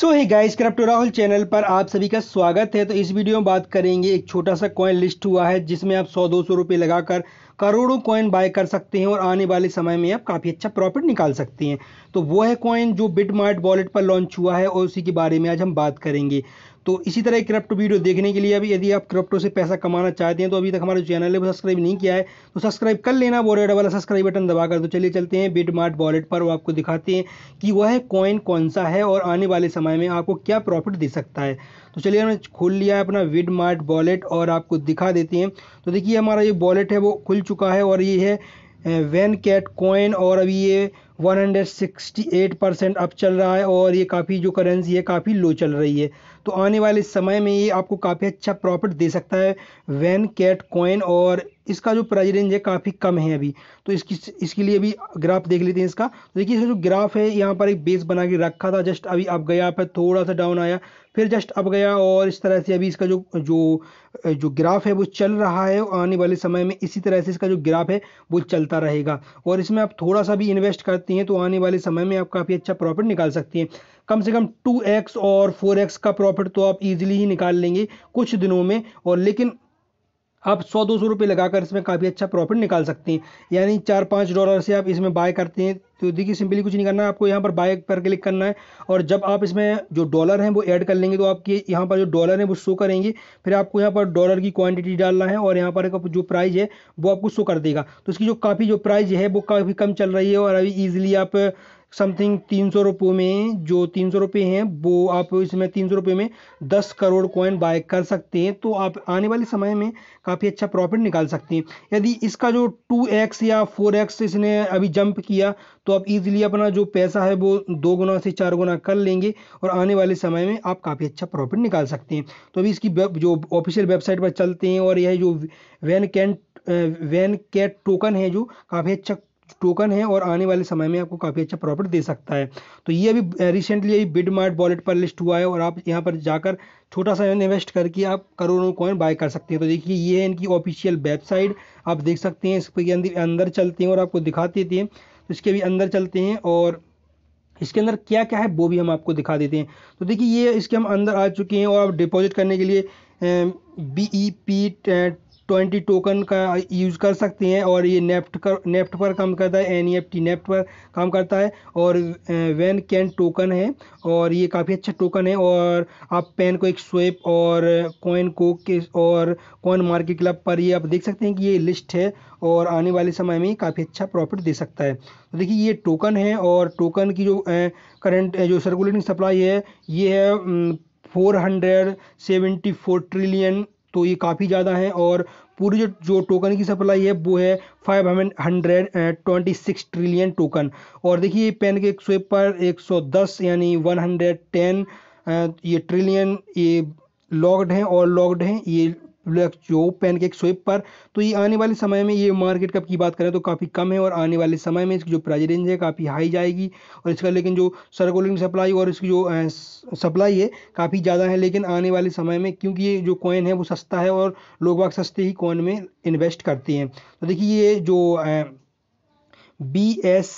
सो hi guys crypto Rahul channel पर आप सभी का स्वागत है तो इस वीडियो में बात करेंगे एक छोटा सा कॉइन लिस्ट हुआ है जिसमें आप 100 दो सौ रुपये लगाकर करोड़ों कॉइन बाय कर सकते हैं और आने वाले समय में आप काफ़ी अच्छा प्रॉफिट निकाल सकते हैं तो वो है कॉइन जो बिटमार्ट वॉलेट पर लॉन्च हुआ है और उसी के बारे में आज हम बात करेंगे तो इसी तरह क्रिप्टो वीडियो देखने के लिए अभी यदि आप क्रिप्टो से पैसा कमाना चाहते हैं तो अभी तक हमारा चैनल है सब्सक्राइब नहीं किया है तो सब्सक्राइब कर लेना वो रेड वाला सब्सक्राइब बटन दबाकर तो चलिए चलते हैं बिट मार्ट वॉलेट पर वो आपको दिखाते हैं कि वह कॉइन कौन सा है और आने वाले समय में आपको क्या प्रॉफिट दे सकता है तो चलिए हमने खोल लिया है अपना विड मार्ट वॉलेट और आपको दिखा देते हैं तो देखिए हमारा ये वॉलेट है वो खुल चुका है और ये है वैन कैट कॉइन और अभी ये 168 परसेंट अप चल रहा है और ये काफ़ी जो करेंसी है काफ़ी लो चल रही है तो आने वाले समय में ये आपको काफ़ी अच्छा प्रॉफिट दे सकता है वैन कैट कॉइन और इसका जो प्राइस रेंज है काफ़ी कम है अभी तो इसकी इसके लिए अभी ग्राफ देख लेते हैं इसका तो देखिए इसका जो ग्राफ है यहाँ पर एक बेस बना के रखा था जस्ट अभी अब गया फिर थोड़ा सा डाउन आया फिर जस्ट अब गया और इस तरह से अभी इसका जो जो जो ग्राफ है वो चल रहा है आने वाले समय में इसी तरह से इसका जो ग्राफ है वो चलता रहेगा और इसमें आप थोड़ा सा भी इन्वेस्ट कर सकती हैं तो आने वाले समय में आप काफ़ी अच्छा प्रॉफिट निकाल सकती हैं कम से कम 2x और 4x का प्रॉफिट तो आप इजीली ही निकाल लेंगे कुछ दिनों में और लेकिन आप सौ दो सौ रुपये लगाकर इसमें काफ़ी अच्छा प्रॉफिट निकाल सकते हैं यानी चार पाँच डॉलर से आप इसमें बाय करते हैं तो देखिए सिंपली कुछ नहीं करना है आपको यहाँ पर बाय पर क्लिक करना है और जब आप इसमें जो डॉलर हैं वो ऐड कर लेंगे तो आपके यहाँ पर जो डॉलर है वो शो करेंगे फिर आपको यहाँ पर डॉलर की क्वान्टिटी डालना है और यहाँ पर जो प्राइज़ है वो आपको शो कर देगा तो इसकी जो काफ़ी जो प्राइज है वो काफ़ी कम चल रही है और अभी ईजिली आप समथिंग तीन सौ रुपये में जो तीन सौ रुपये हैं वो आप इसमें तीन सौ रुपये में दस करोड़ कॉइन बाय कर सकते हैं तो आप आने वाले समय में काफ़ी अच्छा प्रॉफिट निकाल सकते हैं यदि इसका जो टू एक्स या फोर एक्स इसने अभी जंप किया तो आप इजीली अपना जो पैसा है वो दो गुना से चार गुना कर लेंगे और आने वाले समय में आप काफ़ी अच्छा प्रॉफिट निकाल सकते हैं तो अभी इसकी जो ऑफिशियल वेबसाइट पर चलते हैं और यह जो वैन कैन वैन कैट टोकन है जो काफ़ी अच्छा टोकन है और आने वाले समय में आपको काफ़ी अच्छा प्रॉफिट दे सकता है तो ये अभी रिसेंटली अभी बिड मार्ट वॉलेट पर लिस्ट हुआ है और आप यहाँ पर जाकर छोटा सा इन्वेस्ट करके आप करोड़ों कॉइन बाय कर सकते हैं तो देखिए ये है इनकी ऑफिशियल वेबसाइट आप देख सकते हैं इसके अंदर चलते हैं और आपको दिखा देते हैं इसके भी अंदर चलते हैं और इसके अंदर क्या क्या है वो भी हम आपको दिखा देते हैं तो देखिए ये इसके हम अंदर आ चुके हैं और आप डिपॉजिट करने के लिए B E P twenty token का यूज कर सकते हैं और ये नेफ्ट कर नेफ्ट पर काम करता है N E F T NEFT पर काम करता है और वैन कैन टोकन है और ये काफ़ी अच्छा टोकन है और आप पेन को एक स्वेप और कॉइन को के और कॉइन मार्केट क्लब पर ये आप देख सकते हैं कि ये लिस्ट है और आने वाले समय में काफ़ी अच्छा प्रॉफिट दे सकता है तो देखिए ये टोकन है और टोकन की जो करंट जो सर्कुलेटिंग सप्लाई है ये है four hundred seventy four trillion तो ये काफ़ी ज़्यादा है और पूरी जो जो टोकन की सप्लाई है वो है five hundred twenty six trillion token और देखिए पेन के स्वेप पर एक सौ दस यानी वन हंड्रेड टेन ये ट्रिलियन ये लॉक्ड हैं और लॉक्ड हैं ये जो पैनकेक स्वेप पर तो ये आने वाले समय में ये मार्केट कप की बात करें तो काफ़ी कम है और आने वाले समय में इसकी जो प्राइज रेंज है काफ़ी हाई जाएगी और इसका लेकिन जो सर्कुलिंग सप्लाई और इसकी जो सप्लाई है काफ़ी ज़्यादा है लेकिन आने वाले समय में क्योंकि ये जो कॉइन है वो सस्ता है और लोग बाग सस्ते ही कॉइन में इन्वेस्ट करते हैं तो देखिए ये जो बी एस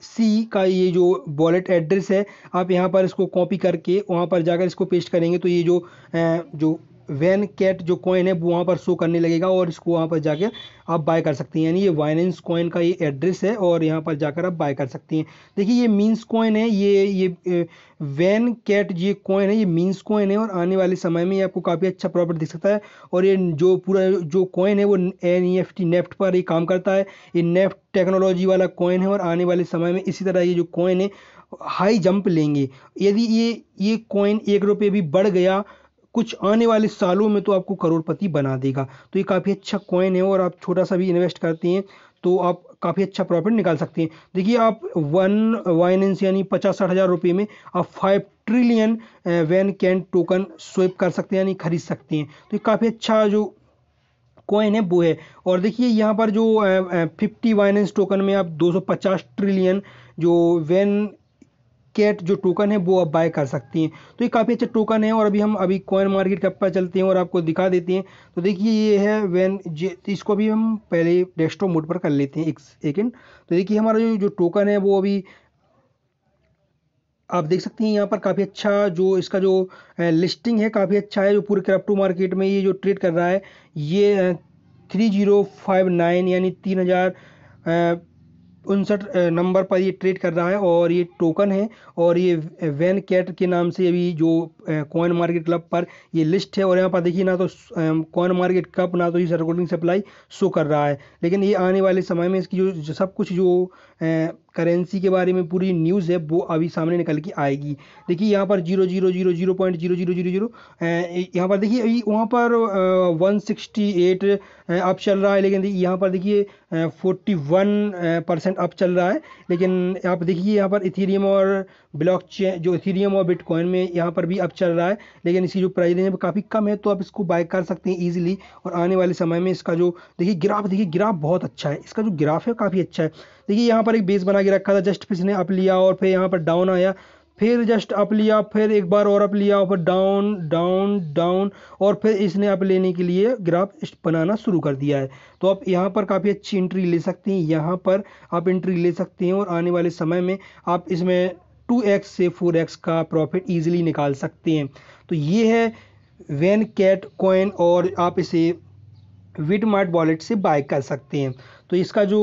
सी का ये जो वॉलेट एड्रेस है आप यहाँ पर इसको कॉपी करके वहाँ पर जाकर इसको पेस्ट करेंगे तो ये जो जो वैन कैट जो कॉइन है वो वहाँ पर शो करने लगेगा और इसको वहाँ पर जाकर आप बाय कर सकती हैं यानी ये वाइनेंस कॉइन का ये एड्रेस है और यहाँ पर जाकर आप बाय कर सकती हैं देखिए ये मीन्स कॉइन है ये ये वैन कैट ये कॉइन है ये मीन्स कॉइन है और आने वाले समय में ये आपको काफ़ी अच्छा प्रॉफिट दिख सकता है और ये जो पूरा जो कॉइन है वो N E F T NEFT पर ही काम करता है ये नेफ्ट टेक्नोलॉजी e वाला कॉइन है और आने वाले समय में इसी तरह ये जो कॉइन है हाई जंप लेंगे यदि ये ये कॉइन एक रुपये भी बढ़ गया कुछ आने वाले सालों में तो आपको करोड़पति बना देगा तो ये काफ़ी अच्छा कॉइन है और आप छोटा सा भी इन्वेस्ट करते हैं तो आप काफ़ी अच्छा प्रॉफिट निकाल सकते हैं देखिए आप वन वाइनेंस यानी पचास साठ हज़ार रुपये में आप फाइव ट्रिलियन वैन कैन टोकन स्वेप कर सकते हैं यानी खरीद सकते हैं तो ये काफ़ी अच्छा जो कॉइन है वो है और देखिए यहाँ पर जो फिफ्टी वाइनेंस टोकन में आप पचास ट्रिलियन जो वैन कैट जो टोकन है वो आप बाय कर सकती हैं तो ये काफ़ी अच्छा टोकन है और अभी हम अभी कॉइन मार्केट के पर चलते हैं और आपको दिखा देते हैं तो देखिए ये है वैन जे तो इसको भी हम पहले डेस्कटॉप मोड पर कर लेते हैं एक सेकेंड तो देखिए हमारा जो जो टोकन है वो अभी आप देख सकते हैं यहाँ पर काफ़ी अच्छा जो इसका जो लिस्टिंग है काफ़ी अच्छा है जो पूरे क्रिप्टो मार्केट में ये जो ट्रेड कर रहा है ये थ्री जीरो फाइव नाइन यानी तीन हज़ार उनसठ नंबर पर ये ट्रेड कर रहा है और ये टोकन है और ये वैन कैट के नाम से अभी जो कॉइन मार्केट क्लब पर ये लिस्ट है और यहाँ पर देखिए ना तो कॉइन मार्केट कप ना तो ये सर्कुलेटिंग सप्लाई शो कर रहा है लेकिन ये आने वाले समय में इसकी जो सब कुछ जो करेंसी के बारे में पूरी न्यूज़ है वो अभी सामने निकल के आएगी देखिए यहाँ पर zero zero zero zero point zero zero zero zero यहाँ पर देखिए अभी वहाँ पर वन सिक्सटी एट अप चल रहा है लेकिन यहाँ पर देखिए फोर्टी वन परसेंट अप चल रहा है लेकिन आप देखिए यहाँ पर इथीरियम और ब्लॉक चेन जो इथीरियम और बिटकॉइन में यहाँ पर भी अब चल रहा है लेकिन इसकी जो प्राइस रेंज काफ़ी कम है तो आप इसको बाय कर सकते हैं ईजिली और आने वाले समय में इसका जो देखिए ग्राफ देखिए ग्राफ बहुत अच्छा है इसका जो ग्राफ है काफ़ी अच्छा है देखिए यहाँ पर एक बेस बना के रखा था जस्ट फिर इसने अप लिया और फिर यहाँ पर डाउन आया फिर जस्ट अप लिया फिर एक बार और अप लिया और फिर डाउन डाउन डाउन और फिर इसने अप लेने के लिए ग्राफ बनाना शुरू कर दिया है तो आप यहाँ पर काफ़ी अच्छी एंट्री ले सकते हैं यहाँ पर आप एंट्री ले सकते हैं और आने वाले समय में आप इसमें टू एक्स से फोर एक्स का प्रॉफिट ईजिली निकाल सकते हैं तो ये है वैन कैट कॉइन और आप इसे विट मार्ट वॉलेट से बाय कर सकते हैं तो इसका जो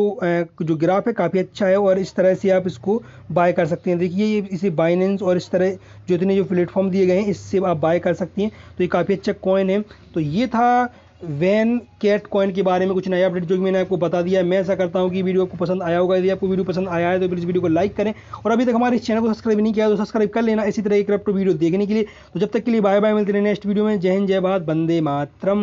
जो ग्राफ है काफ़ी अच्छा है और इस तरह से आप इसको बाय कर सकते हैं देखिए ये इसे बाइनेंस और इस तरह जो इतने जो प्लेटफॉर्म दिए गए हैं इससे आप बाय कर सकती हैं तो ये काफ़ी अच्छा कॉइन है तो ये था वैन कैट कॉइन के बारे में कुछ नया अपडेट जो कि मैंने आपको बता दिया है मैं ऐसा करता हूँ कि वीडियो आपको पसंद आया होगा यदि आपको वीडियो पसंद आया है तो प्लीज़ वीडियो को लाइक करें और अभी तक हमारे इस चैनल को सब्सक्राइब नहीं किया तो सब्सक्राइब कर लेना इसी तरह एक क्रप्टो वीडियो देखने के लिए तो जब तक के लिए बाय बाय मिलते हैं नेक्स्ट वीडियो में जय हिंद जय भारत बंदे मातरम